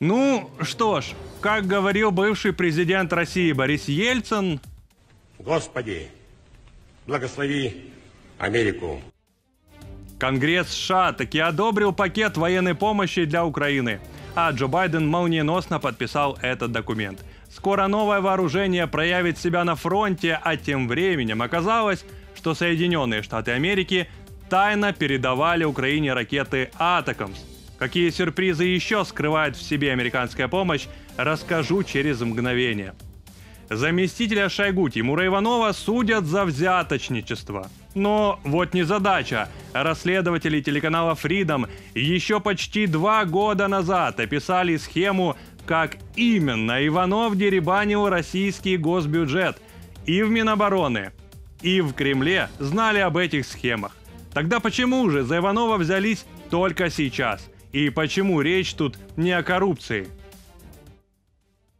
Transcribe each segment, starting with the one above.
Ну что ж, как говорил бывший президент России Борис Ельцин... Господи, благослови Америку. Конгресс США таки одобрил пакет военной помощи для Украины, а Джо Байден молниеносно подписал этот документ. Скоро новое вооружение проявит себя на фронте, а тем временем оказалось, что Соединенные Штаты Америки тайно передавали Украине ракеты «Атакамс», Какие сюрпризы еще скрывает в себе американская помощь, расскажу через мгновение. Заместителя Шойгу Тимура Иванова судят за взяточничество. Но вот не задача. Расследователи телеканала Freedom еще почти два года назад описали схему, как именно Иванов деребанил российский госбюджет. И в Минобороны, и в Кремле знали об этих схемах. Тогда почему же за Иванова взялись только сейчас? и почему речь тут не о коррупции.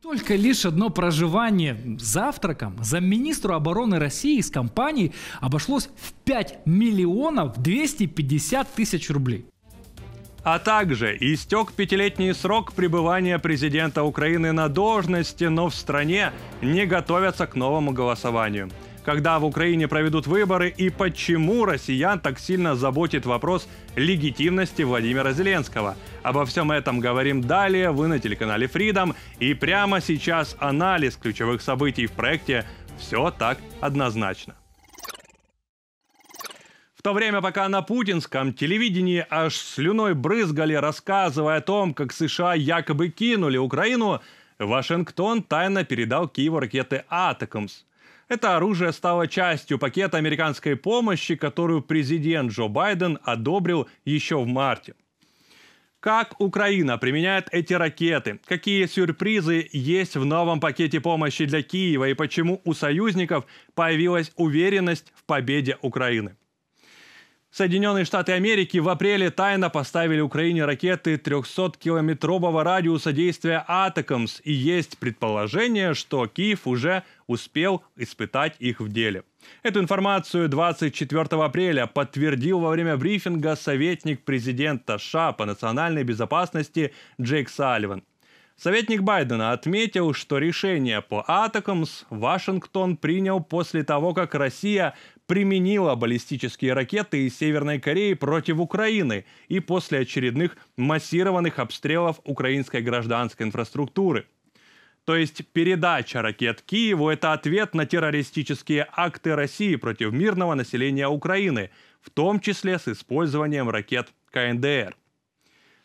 Только лишь одно проживание завтраком замминистру обороны России из компании обошлось в 5 миллионов 250 тысяч рублей. А также истек пятилетний срок пребывания президента Украины на должности, но в стране не готовятся к новому голосованию – когда в Украине проведут выборы и почему россиян так сильно заботит вопрос легитимности Владимира Зеленского. Обо всем этом говорим далее, вы на телеканале Freedom. И прямо сейчас анализ ключевых событий в проекте «Все так однозначно». В то время, пока на путинском телевидении аж слюной брызгали, рассказывая о том, как США якобы кинули Украину, Вашингтон тайно передал Киеву ракеты «Атакамс». Это оружие стало частью пакета американской помощи, которую президент Джо Байден одобрил еще в марте. Как Украина применяет эти ракеты? Какие сюрпризы есть в новом пакете помощи для Киева? И почему у союзников появилась уверенность в победе Украины? Соединенные Штаты Америки в апреле тайно поставили Украине ракеты 300-километрового радиуса действия «Атакамс», и есть предположение, что Киев уже успел испытать их в деле. Эту информацию 24 апреля подтвердил во время брифинга советник президента США по национальной безопасности Джейк Салливан. Советник Байдена отметил, что решение по Атакамс Вашингтон принял после того, как Россия применила баллистические ракеты из Северной Кореи против Украины и после очередных массированных обстрелов украинской гражданской инфраструктуры. То есть передача ракет Киеву – это ответ на террористические акты России против мирного населения Украины, в том числе с использованием ракет КНДР.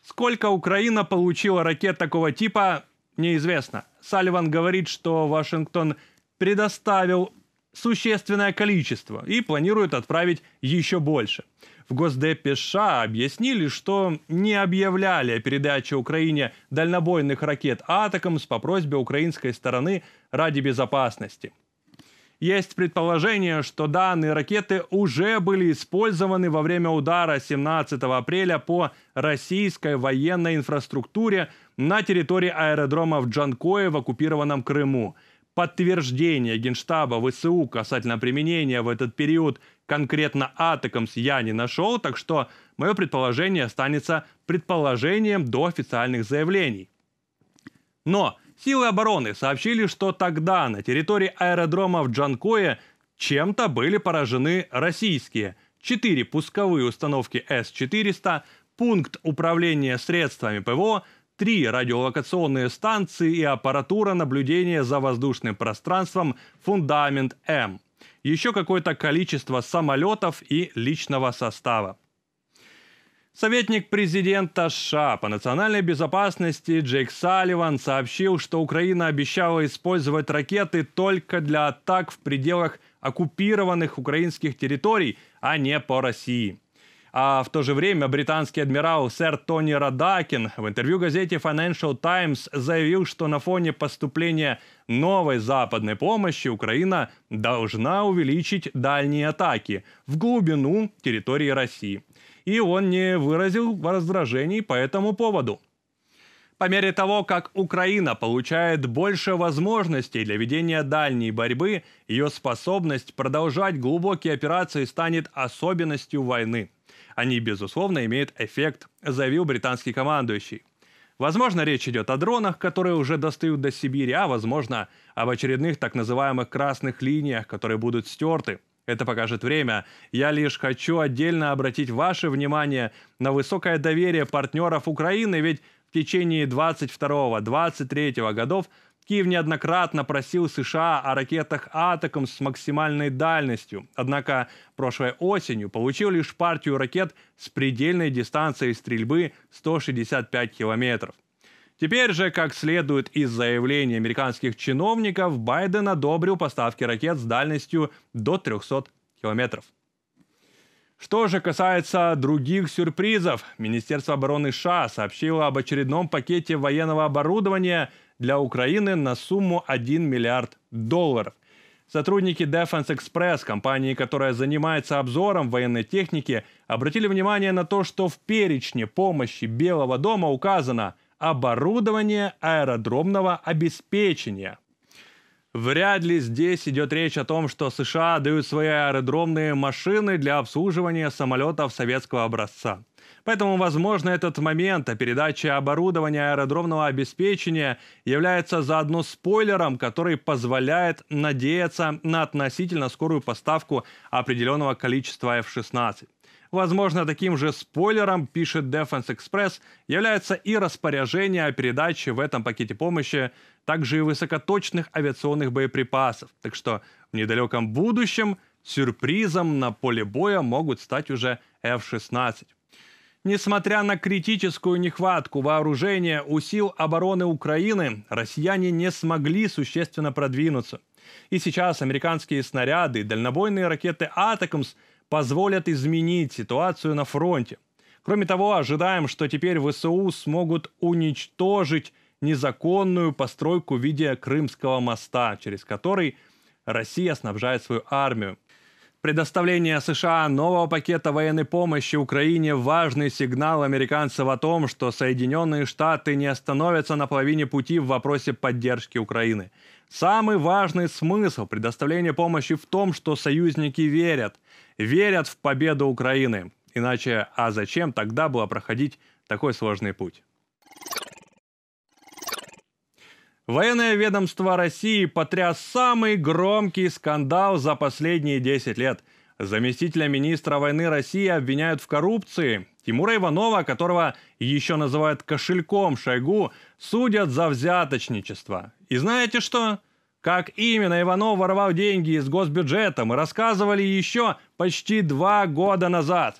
Сколько Украина получила ракет такого типа, неизвестно. Салливан говорит, что Вашингтон предоставил существенное количество и планируют отправить еще больше. В Госдепе США объяснили, что не объявляли о передаче Украине дальнобойных ракет «Атакамс» по просьбе украинской стороны ради безопасности. Есть предположение, что данные ракеты уже были использованы во время удара 17 апреля по российской военной инфраструктуре на территории аэродрома в Джанкое в оккупированном Крыму – подтверждение Генштаба ВСУ касательно применения в этот период конкретно Атакамс я не нашел, так что мое предположение останется предположением до официальных заявлений. Но силы обороны сообщили, что тогда на территории аэродрома в Джанкое чем-то были поражены российские четыре пусковые установки С-400, пункт управления средствами ПВО – три радиолокационные станции и аппаратура наблюдения за воздушным пространством «Фундамент М». Еще какое-то количество самолетов и личного состава. Советник президента США по национальной безопасности Джейк Салливан сообщил, что Украина обещала использовать ракеты только для атак в пределах оккупированных украинских территорий, а не по России – а в то же время британский адмирал сэр Тони Радакин в интервью газете Financial Times заявил, что на фоне поступления новой западной помощи Украина должна увеличить дальние атаки в глубину территории России. И он не выразил раздражений по этому поводу. По мере того, как Украина получает больше возможностей для ведения дальней борьбы, ее способность продолжать глубокие операции станет особенностью войны – они, безусловно, имеют эффект, заявил британский командующий. Возможно, речь идет о дронах, которые уже достают до Сибири, а возможно, об очередных так называемых красных линиях, которые будут стерты. Это покажет время. Я лишь хочу отдельно обратить ваше внимание на высокое доверие партнеров Украины, ведь в течение 22-23 годов Киев неоднократно просил США о ракетах «Атаком» с максимальной дальностью, однако прошлой осенью получил лишь партию ракет с предельной дистанцией стрельбы 165 километров. Теперь же, как следует из заявлений американских чиновников, Байден одобрил поставки ракет с дальностью до 300 километров. Что же касается других сюрпризов, Министерство обороны США сообщило об очередном пакете военного оборудования – для Украины на сумму 1 миллиард долларов. Сотрудники Defense Express, компании, которая занимается обзором военной техники, обратили внимание на то, что в перечне помощи Белого дома указано оборудование аэродромного обеспечения. Вряд ли здесь идет речь о том, что США дают свои аэродромные машины для обслуживания самолетов советского образца. Поэтому, возможно, этот момент о передаче оборудования аэродромного обеспечения является заодно спойлером, который позволяет надеяться на относительно скорую поставку определенного количества F-16. Возможно, таким же спойлером, пишет Defense Express, является и распоряжение о передаче в этом пакете помощи также и высокоточных авиационных боеприпасов. Так что в недалеком будущем сюрпризом на поле боя могут стать уже F-16. Несмотря на критическую нехватку вооружения у сил обороны Украины, россияне не смогли существенно продвинуться. И сейчас американские снаряды и дальнобойные ракеты «Атакамс» позволят изменить ситуацию на фронте. Кроме того, ожидаем, что теперь ВСУ смогут уничтожить незаконную постройку в виде Крымского моста, через который Россия снабжает свою армию. Предоставление США нового пакета военной помощи Украине – важный сигнал американцев о том, что Соединенные Штаты не остановятся на половине пути в вопросе поддержки Украины. Самый важный смысл предоставления помощи в том, что союзники верят. Верят в победу Украины. Иначе, а зачем тогда было проходить такой сложный путь? Военное ведомство России потряс самый громкий скандал за последние 10 лет. Заместителя министра войны России обвиняют в коррупции. Тимура Иванова, которого еще называют кошельком Шойгу, судят за взяточничество. И знаете что? Как именно Иванов ворвал деньги из госбюджета, мы рассказывали еще почти два года назад.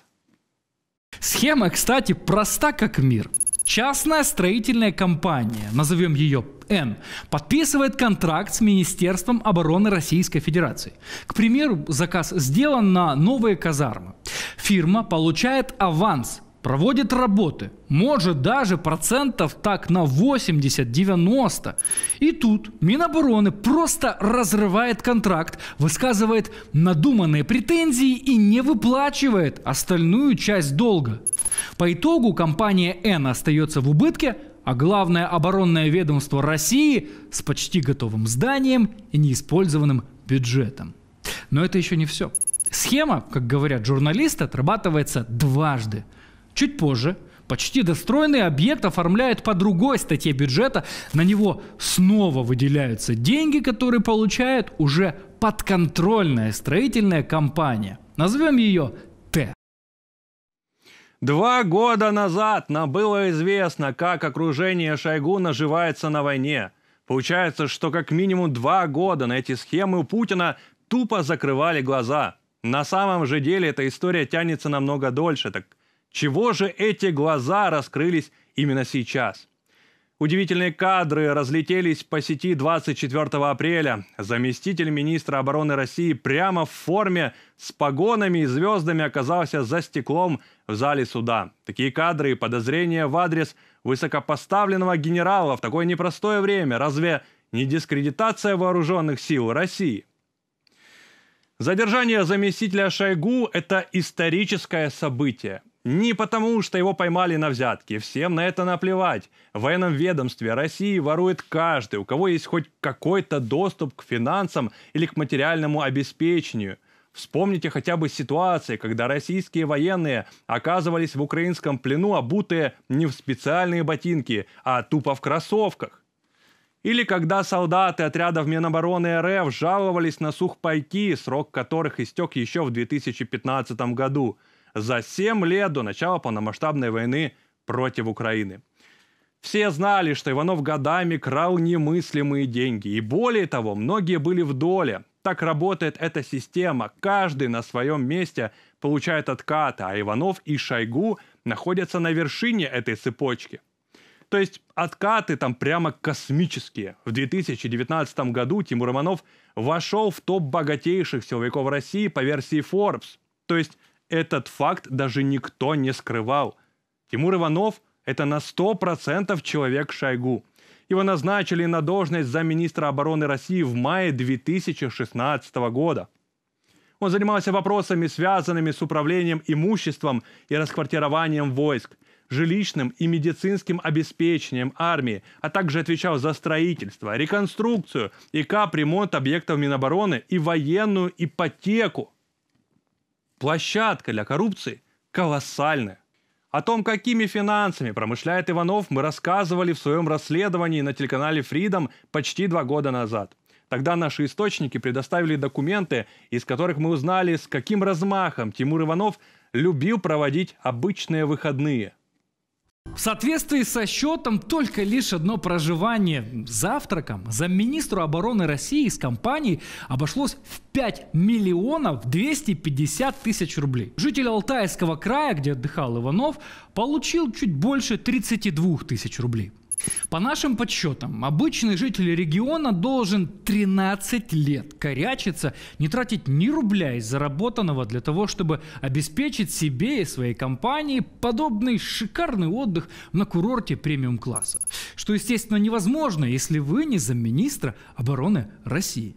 Схема, кстати, проста как мир. Частная строительная компания, назовем ее КФН подписывает контракт с Министерством обороны Российской Федерации. К примеру, заказ сделан на новые казармы. Фирма получает аванс проводит работы, может даже процентов так на 80-90. И тут Минобороны просто разрывает контракт, высказывает надуманные претензии и не выплачивает остальную часть долга. По итогу компания N остается в убытке, а главное оборонное ведомство России с почти готовым зданием и неиспользованным бюджетом. Но это еще не все. Схема, как говорят журналисты, отрабатывается дважды. Чуть позже почти достроенный объект оформляют по другой статье бюджета, на него снова выделяются деньги, которые получает уже подконтрольная строительная компания. Назовем ее Два года назад нам было известно, как окружение Шойгу наживается на войне. Получается, что как минимум два года на эти схемы у Путина тупо закрывали глаза. На самом же деле эта история тянется намного дольше. Так чего же эти глаза раскрылись именно сейчас? Удивительные кадры разлетелись по сети 24 апреля. Заместитель министра обороны России прямо в форме с погонами и звездами оказался за стеклом в зале суда. Такие кадры и подозрения в адрес высокопоставленного генерала в такое непростое время. Разве не дискредитация вооруженных сил России? Задержание заместителя Шойгу – это историческое событие. Не потому, что его поймали на взятке, всем на это наплевать. В военном ведомстве России ворует каждый, у кого есть хоть какой-то доступ к финансам или к материальному обеспечению. Вспомните хотя бы ситуации, когда российские военные оказывались в украинском плену, обутые а не в специальные ботинки, а тупо в кроссовках. Или когда солдаты отрядов Минобороны РФ жаловались на сухпайки, срок которых истек еще в 2015 году – за 7 лет до начала полномасштабной войны против Украины. Все знали, что Иванов годами крал немыслимые деньги. И более того, многие были в доле. Так работает эта система. Каждый на своем месте получает откаты, а Иванов и Шойгу находятся на вершине этой цепочки. То есть откаты там прямо космические. В 2019 году Тимур Иванов вошел в топ богатейших силовиков России по версии Forbes. То есть этот факт даже никто не скрывал. Тимур Иванов – это на 100% человек Шойгу. Его назначили на должность замминистра обороны России в мае 2016 года. Он занимался вопросами, связанными с управлением имуществом и расквартированием войск, жилищным и медицинским обеспечением армии, а также отвечал за строительство, реконструкцию и капремонт объектов Минобороны и военную ипотеку. Площадка для коррупции колоссальная. О том, какими финансами промышляет Иванов, мы рассказывали в своем расследовании на телеканале Freedom почти два года назад. Тогда наши источники предоставили документы, из которых мы узнали, с каким размахом Тимур Иванов любил проводить обычные выходные – в соответствии со счетом только лишь одно проживание завтраком замминистру обороны России из компании обошлось в 5 миллионов 250 тысяч рублей. Житель Алтайского края, где отдыхал Иванов, получил чуть больше 32 тысяч рублей. По нашим подсчетам, обычный житель региона должен 13 лет корячиться, не тратить ни рубля из заработанного для того, чтобы обеспечить себе и своей компании подобный шикарный отдых на курорте премиум-класса. Что, естественно, невозможно, если вы не замминистра обороны России.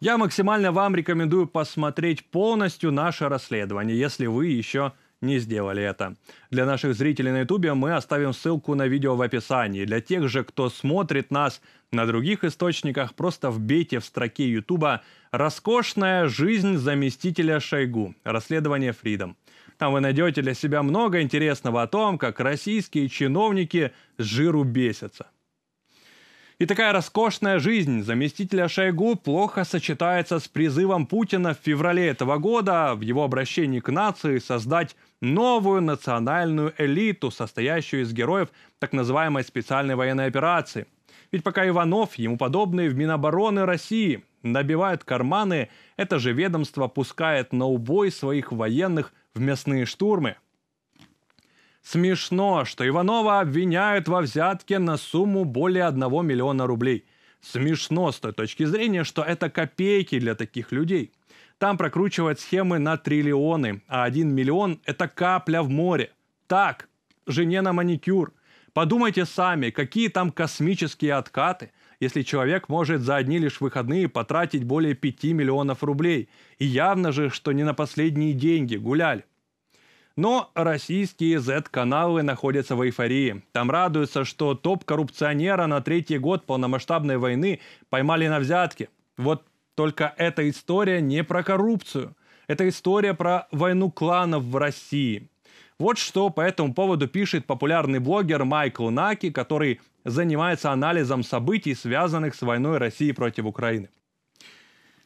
Я максимально вам рекомендую посмотреть полностью наше расследование, если вы еще не сделали это. Для наших зрителей на ютубе мы оставим ссылку на видео в описании. Для тех же, кто смотрит нас на других источниках, просто вбейте в строке ютуба «Роскошная жизнь заместителя Шойгу. Расследование Фридом». Там вы найдете для себя много интересного о том, как российские чиновники с жиру бесятся. И такая роскошная жизнь заместителя Шойгу плохо сочетается с призывом Путина в феврале этого года в его обращении к нации создать новую национальную элиту, состоящую из героев так называемой специальной военной операции. Ведь пока Иванов, ему подобные в Минобороны России набивают карманы, это же ведомство пускает на убой своих военных в местные штурмы – Смешно, что Иванова обвиняют во взятке на сумму более 1 миллиона рублей. Смешно с той точки зрения, что это копейки для таких людей. Там прокручивают схемы на триллионы, а 1 миллион – это капля в море. Так, жене на маникюр. Подумайте сами, какие там космические откаты, если человек может за одни лишь выходные потратить более 5 миллионов рублей. И явно же, что не на последние деньги гуляли. Но российские Z-каналы находятся в эйфории. Там радуются, что топ-коррупционера на третий год полномасштабной войны поймали на взятки. Вот только эта история не про коррупцию. Это история про войну кланов в России. Вот что по этому поводу пишет популярный блогер Майкл Наки, который занимается анализом событий, связанных с войной России против Украины.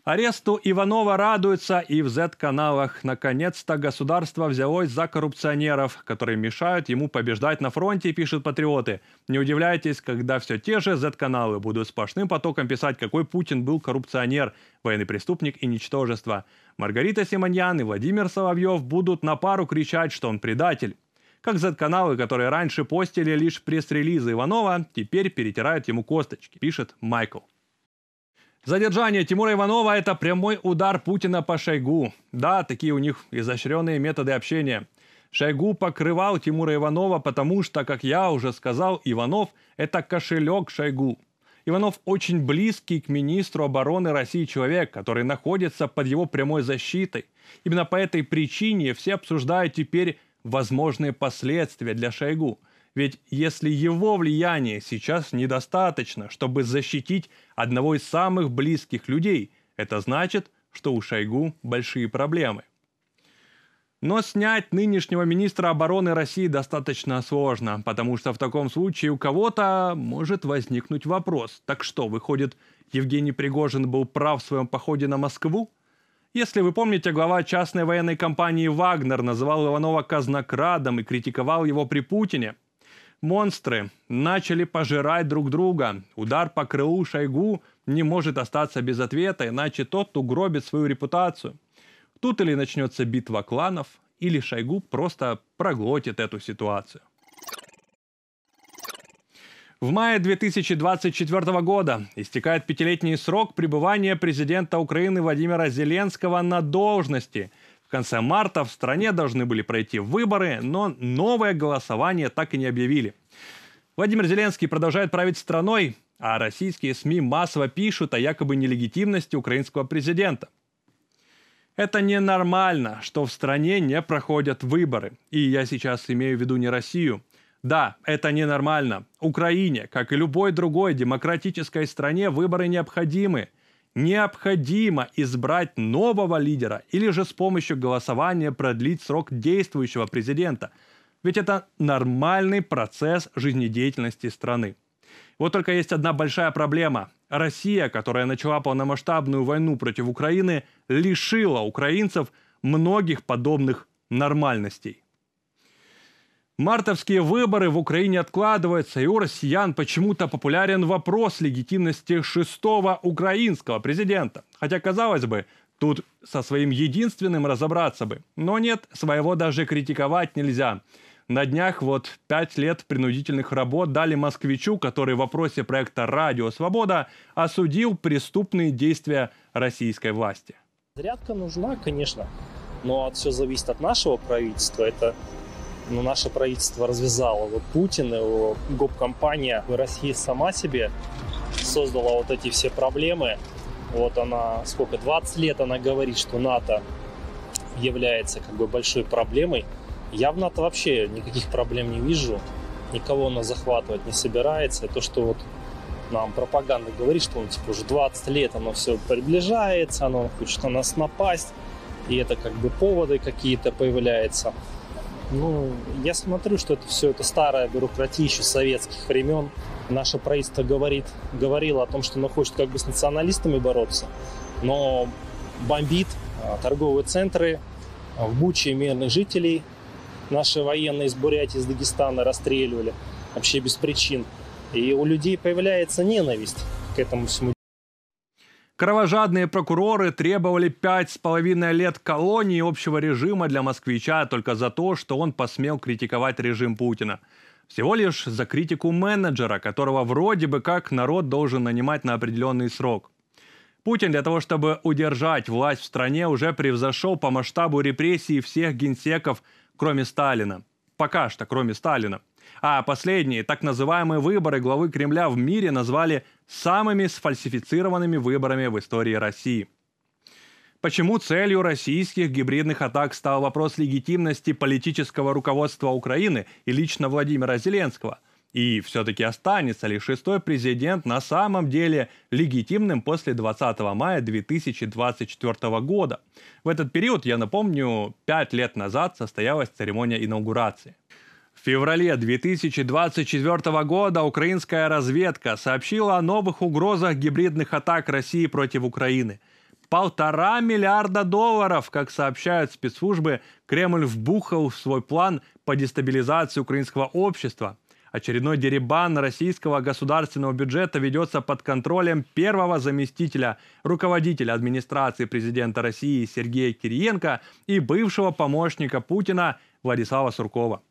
Аресту Иванова радуются, и в Z-каналах наконец-то государство взялось за коррупционеров, которые мешают ему побеждать на фронте, пишут патриоты. Не удивляйтесь, когда все те же Z-каналы будут сплошным потоком писать, какой Путин был коррупционер, военный преступник и ничтожество. Маргарита Симоньян и Владимир Соловьев будут на пару кричать, что он предатель. Как Z-каналы, которые раньше постили лишь пресс-релизы Иванова, теперь перетирают ему косточки, пишет Майкл. Задержание Тимура Иванова – это прямой удар Путина по Шойгу. Да, такие у них изощренные методы общения. Шойгу покрывал Тимура Иванова, потому что, как я уже сказал, Иванов – это кошелек Шойгу. Иванов очень близкий к министру обороны России человек, который находится под его прямой защитой. Именно по этой причине все обсуждают теперь возможные последствия для Шойгу – ведь если его влияние сейчас недостаточно, чтобы защитить одного из самых близких людей, это значит, что у Шойгу большие проблемы. Но снять нынешнего министра обороны России достаточно сложно, потому что в таком случае у кого-то может возникнуть вопрос. Так что, выходит, Евгений Пригожин был прав в своем походе на Москву? Если вы помните, глава частной военной компании «Вагнер» называл Иванова казнокрадом и критиковал его при Путине. Монстры начали пожирать друг друга. Удар по крылу Шойгу не может остаться без ответа, иначе тот угробит свою репутацию. Тут или начнется битва кланов, или Шойгу просто проглотит эту ситуацию. В мае 2024 года истекает пятилетний срок пребывания президента Украины Владимира Зеленского на должности – конце марта в стране должны были пройти выборы, но новое голосование так и не объявили. Владимир Зеленский продолжает править страной, а российские СМИ массово пишут о якобы нелегитимности украинского президента. Это ненормально, что в стране не проходят выборы. И я сейчас имею в виду не Россию. Да, это ненормально. Украине, как и любой другой демократической стране, выборы необходимы – необходимо избрать нового лидера или же с помощью голосования продлить срок действующего президента. Ведь это нормальный процесс жизнедеятельности страны. Вот только есть одна большая проблема. Россия, которая начала полномасштабную войну против Украины, лишила украинцев многих подобных нормальностей. Мартовские выборы в Украине откладываются, и у россиян почему-то популярен вопрос легитимности шестого украинского президента. Хотя, казалось бы, тут со своим единственным разобраться бы. Но нет, своего даже критиковать нельзя. На днях вот пять лет принудительных работ дали москвичу, который в вопросе проекта «Радио Свобода» осудил преступные действия российской власти. Зарядка нужна, конечно, но от все зависит от нашего правительства. Это но ну, наше правительство развязало вот Путин, его гоп-компания России сама себе создала вот эти все проблемы. Вот она, сколько, 20 лет она говорит, что НАТО является как бы большой проблемой. Я в НАТО вообще никаких проблем не вижу. Никого она захватывать не собирается. то, что вот нам пропаганда говорит, что он ну, типа уже 20 лет оно все приближается, оно хочет на нас напасть, и это как бы поводы какие-то появляются. Ну, я смотрю, что это все это старая бюрократия еще советских времен. Наше правительство говорит, говорило о том, что оно хочет как бы с националистами бороться, но бомбит а, торговые центры, а, в Буче мирных жителей наши военные из Бурятии, из Дагестана расстреливали вообще без причин. И у людей появляется ненависть к этому всему Кровожадные прокуроры требовали пять с половиной лет колонии общего режима для москвича только за то, что он посмел критиковать режим Путина. Всего лишь за критику менеджера, которого вроде бы как народ должен нанимать на определенный срок. Путин для того, чтобы удержать власть в стране, уже превзошел по масштабу репрессий всех генсеков, кроме Сталина. Пока что, кроме Сталина. А последние, так называемые выборы главы Кремля в мире назвали самыми сфальсифицированными выборами в истории России. Почему целью российских гибридных атак стал вопрос легитимности политического руководства Украины и лично Владимира Зеленского? И все-таки останется ли шестой президент на самом деле легитимным после 20 мая 2024 года? В этот период, я напомню, пять лет назад состоялась церемония инаугурации. В феврале 2024 года украинская разведка сообщила о новых угрозах гибридных атак России против Украины. Полтора миллиарда долларов, как сообщают спецслужбы, Кремль вбухал в свой план по дестабилизации украинского общества. Очередной деребан российского государственного бюджета ведется под контролем первого заместителя руководителя администрации президента России Сергея Кириенко и бывшего помощника Путина Владислава Суркова.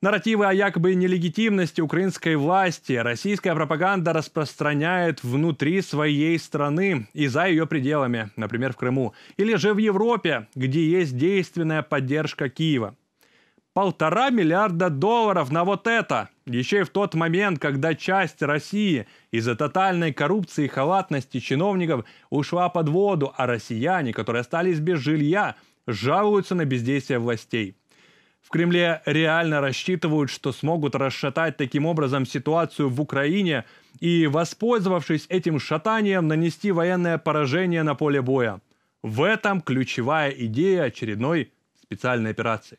Нарративы о якобы нелегитимности украинской власти российская пропаганда распространяет внутри своей страны и за ее пределами, например, в Крыму, или же в Европе, где есть действенная поддержка Киева. Полтора миллиарда долларов на вот это, еще и в тот момент, когда часть России из-за тотальной коррупции и халатности чиновников ушла под воду, а россияне, которые остались без жилья, жалуются на бездействие властей – в Кремле реально рассчитывают, что смогут расшатать таким образом ситуацию в Украине и, воспользовавшись этим шатанием, нанести военное поражение на поле боя. В этом ключевая идея очередной специальной операции.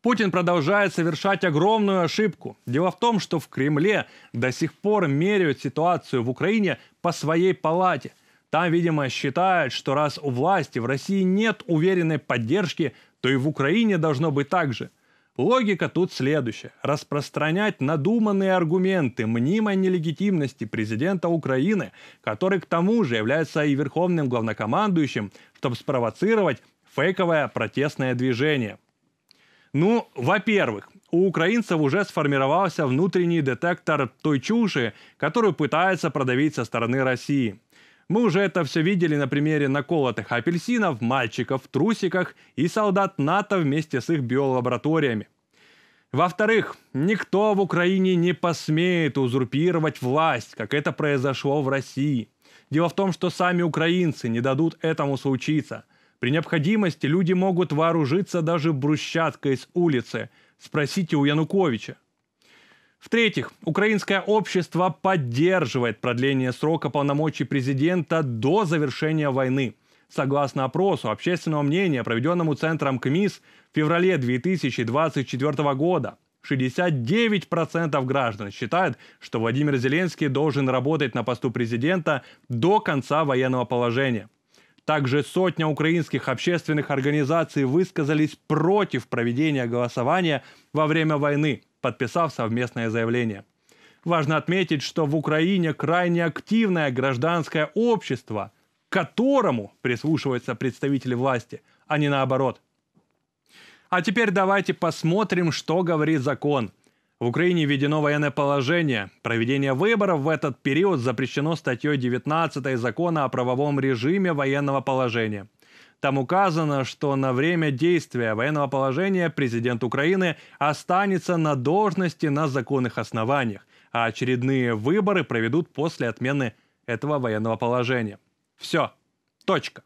Путин продолжает совершать огромную ошибку. Дело в том, что в Кремле до сих пор меряют ситуацию в Украине по своей палате. Там, видимо, считают, что раз у власти в России нет уверенной поддержки, то и в Украине должно быть так же. Логика тут следующая. Распространять надуманные аргументы мнимой нелегитимности президента Украины, который к тому же является и верховным главнокомандующим, чтобы спровоцировать фейковое протестное движение. Ну, во-первых, у украинцев уже сформировался внутренний детектор той чуши, которую пытается продавить со стороны России – мы уже это все видели на примере наколотых апельсинов, мальчиков в трусиках и солдат НАТО вместе с их биолабораториями. Во-вторых, никто в Украине не посмеет узурпировать власть, как это произошло в России. Дело в том, что сами украинцы не дадут этому случиться. При необходимости люди могут вооружиться даже брусчаткой с улицы. Спросите у Януковича. В-третьих, украинское общество поддерживает продление срока полномочий президента до завершения войны. Согласно опросу общественного мнения, проведенному Центром КМИС в феврале 2024 года, 69% граждан считают, что Владимир Зеленский должен работать на посту президента до конца военного положения. Также сотня украинских общественных организаций высказались против проведения голосования во время войны – подписав совместное заявление. Важно отметить, что в Украине крайне активное гражданское общество, к которому прислушиваются представители власти, а не наоборот. А теперь давайте посмотрим, что говорит закон. В Украине введено военное положение. Проведение выборов в этот период запрещено статьей 19 закона о правовом режиме военного положения – там указано, что на время действия военного положения президент Украины останется на должности на законных основаниях, а очередные выборы проведут после отмены этого военного положения. Все. Точка.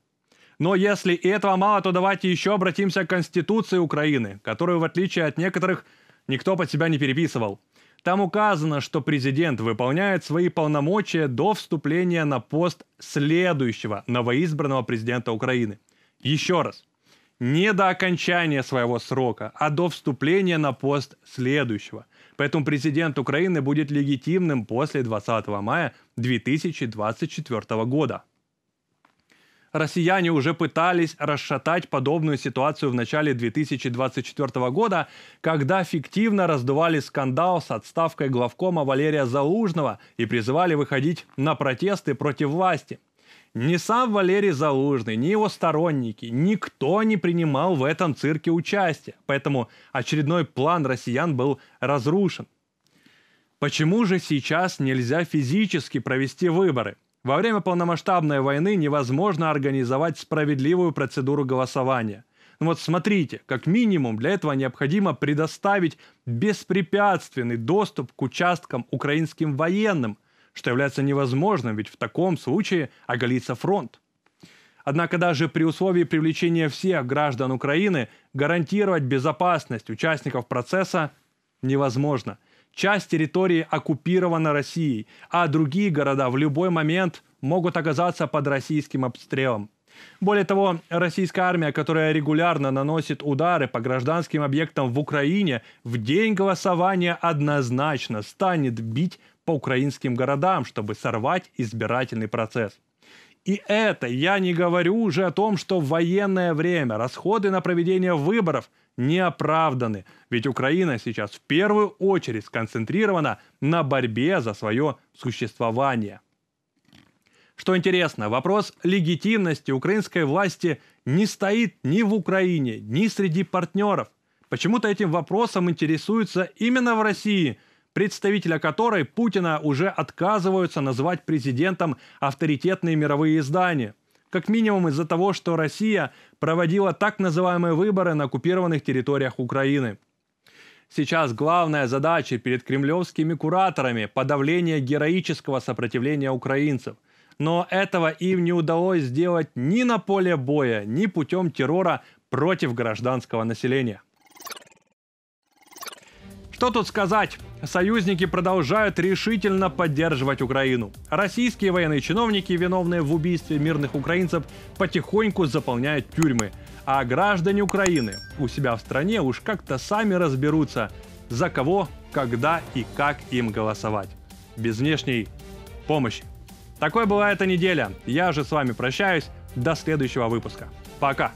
Но если и этого мало, то давайте еще обратимся к Конституции Украины, которую, в отличие от некоторых, никто под себя не переписывал. Там указано, что президент выполняет свои полномочия до вступления на пост следующего новоизбранного президента Украины – еще раз. Не до окончания своего срока, а до вступления на пост следующего. Поэтому президент Украины будет легитимным после 20 мая 2024 года. Россияне уже пытались расшатать подобную ситуацию в начале 2024 года, когда фиктивно раздували скандал с отставкой главкома Валерия Залужного и призывали выходить на протесты против власти – ни сам Валерий Залужный, ни его сторонники, никто не принимал в этом цирке участие. Поэтому очередной план россиян был разрушен. Почему же сейчас нельзя физически провести выборы? Во время полномасштабной войны невозможно организовать справедливую процедуру голосования. Ну вот смотрите, как минимум для этого необходимо предоставить беспрепятственный доступ к участкам украинским военным – что является невозможным, ведь в таком случае оголится фронт. Однако даже при условии привлечения всех граждан Украины гарантировать безопасность участников процесса невозможно. Часть территории оккупирована Россией, а другие города в любой момент могут оказаться под российским обстрелом. Более того, российская армия, которая регулярно наносит удары по гражданским объектам в Украине, в день голосования однозначно станет бить по украинским городам, чтобы сорвать избирательный процесс. И это я не говорю уже о том, что в военное время расходы на проведение выборов не оправданы, ведь Украина сейчас в первую очередь сконцентрирована на борьбе за свое существование. Что интересно, вопрос легитимности украинской власти не стоит ни в Украине, ни среди партнеров. Почему-то этим вопросом интересуются именно в России – представителя которой Путина уже отказываются назвать президентом авторитетные мировые издания. Как минимум из-за того, что Россия проводила так называемые выборы на оккупированных территориях Украины. Сейчас главная задача перед кремлевскими кураторами – подавление героического сопротивления украинцев. Но этого им не удалось сделать ни на поле боя, ни путем террора против гражданского населения. Что тут сказать? союзники продолжают решительно поддерживать Украину. Российские военные чиновники, виновные в убийстве мирных украинцев, потихоньку заполняют тюрьмы. А граждане Украины у себя в стране уж как-то сами разберутся, за кого, когда и как им голосовать. Без внешней помощи. Такой была эта неделя. Я же с вами прощаюсь. До следующего выпуска. Пока.